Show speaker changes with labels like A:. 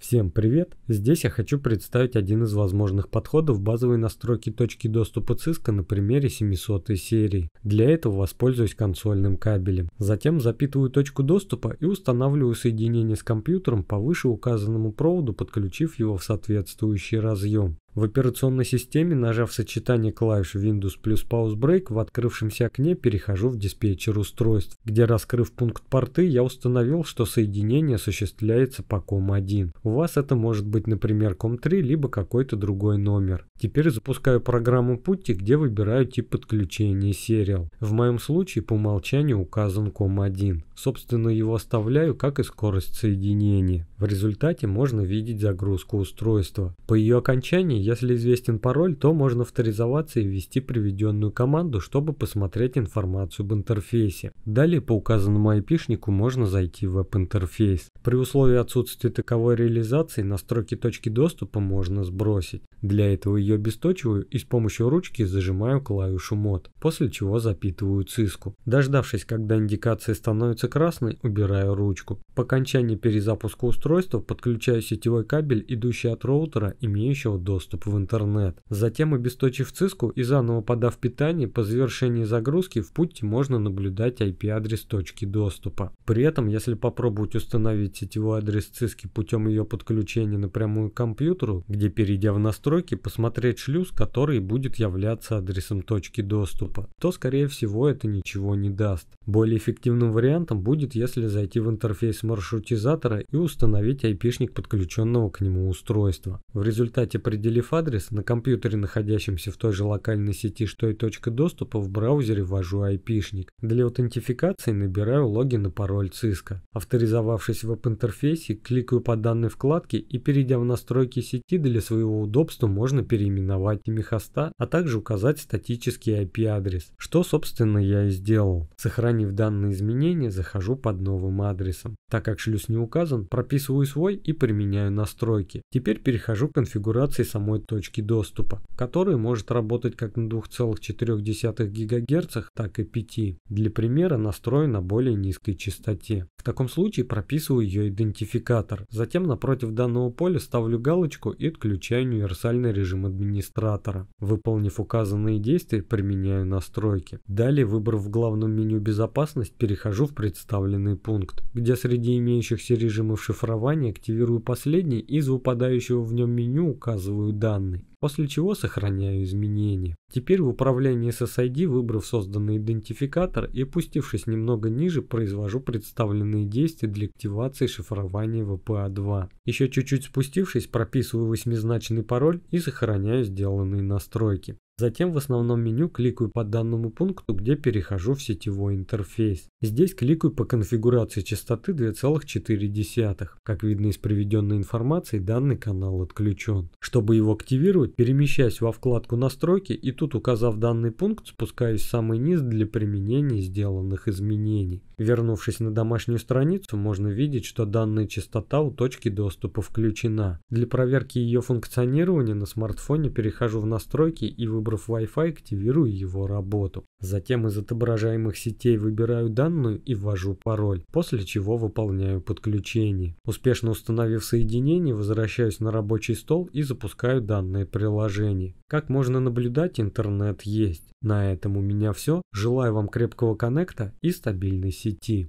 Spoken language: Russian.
A: Всем привет! Здесь я хочу представить один из возможных подходов базовой настройки точки доступа Cisco на примере 700 серии. Для этого воспользуюсь консольным кабелем. Затем запитываю точку доступа и устанавливаю соединение с компьютером по выше указанному проводу, подключив его в соответствующий разъем. В операционной системе, нажав сочетание клавиш Windows плюс Pause Break, в открывшемся окне перехожу в диспетчер устройств, где, раскрыв пункт порты, я установил, что соединение осуществляется по COM1. У вас это может быть, например, COM3, либо какой-то другой номер. Теперь запускаю программу пути, где выбираю тип подключения сериал. В моем случае по умолчанию указан COM1. Собственно, его оставляю, как и скорость соединения. В результате можно видеть загрузку устройства. По ее окончании, если известен пароль, то можно авторизоваться и ввести приведенную команду, чтобы посмотреть информацию об интерфейсе. Далее по указанному айпишнику можно зайти в веб-интерфейс. При условии отсутствия таковой реализации настройки точки доступа можно сбросить. Для этого ее обесточиваю и с помощью ручки зажимаю клавишу мод, после чего запитываю циску. Дождавшись, когда индикация становится красный, убираю ручку. По окончании перезапуска устройства подключаю сетевой кабель, идущий от роутера, имеющего доступ в интернет. Затем, обесточив циску и заново подав питание, по завершении загрузки в пути можно наблюдать IP-адрес точки доступа. При этом, если попробовать установить сетевой адрес циски путем ее подключения напрямую к компьютеру, где перейдя в настройки, посмотреть шлюз, который будет являться адресом точки доступа, то скорее всего это ничего не даст. Более эффективным вариантом будет, если зайти в интерфейс маршрутизатора и установить айпишник подключенного к нему устройства. В результате, определив адрес, на компьютере, находящемся в той же локальной сети, что и точка доступа, в браузере ввожу айпишник. Для аутентификации набираю логин и пароль Cisco. Авторизовавшись в веб-интерфейсе, кликаю по данной вкладке и, перейдя в настройки сети, для своего удобства можно переименовать имя хоста, а также указать статический IP-адрес, что, собственно, я и сделал. Сохранив данные изменения, захожу под новым адресом. Так как шлюз не указан, прописываю свой и применяю настройки. Теперь перехожу к конфигурации самой точки доступа, которая может работать как на 2,4 ГГц, так и 5. Для примера настрою на более низкой частоте. В таком случае прописываю ее идентификатор. Затем напротив данного поля ставлю галочку и отключаю универсальный режим администратора. Выполнив указанные действия, применяю настройки. Далее, выбрав в главном меню безопасность, перехожу в представленный пункт, где среди имеющихся режимов шифрования активирую последний и из выпадающего в нем меню указываю данные, после чего сохраняю изменения. Теперь в управлении SSID, выбрав созданный идентификатор и опустившись немного ниже, произвожу представленные действия для активации шифрования VPA2. Еще чуть-чуть спустившись, прописываю восьмизначный пароль и сохраняю сделанные настройки. Затем в основном меню кликаю по данному пункту, где перехожу в сетевой интерфейс. Здесь кликаю по конфигурации частоты 2,4. Как видно из приведенной информации, данный канал отключен. Чтобы его активировать, перемещаюсь во вкладку настройки и тут указав данный пункт, спускаюсь в самый низ для применения сделанных изменений. Вернувшись на домашнюю страницу, можно видеть, что данная частота у точки доступа включена. Для проверки ее функционирования на смартфоне перехожу в настройки и выбираю Выбрав Wi-Fi, активирую его работу. Затем из отображаемых сетей выбираю данную и ввожу пароль, после чего выполняю подключение. Успешно установив соединение, возвращаюсь на рабочий стол и запускаю данное приложение. Как можно наблюдать, интернет есть. На этом у меня все. Желаю вам крепкого коннекта и стабильной сети.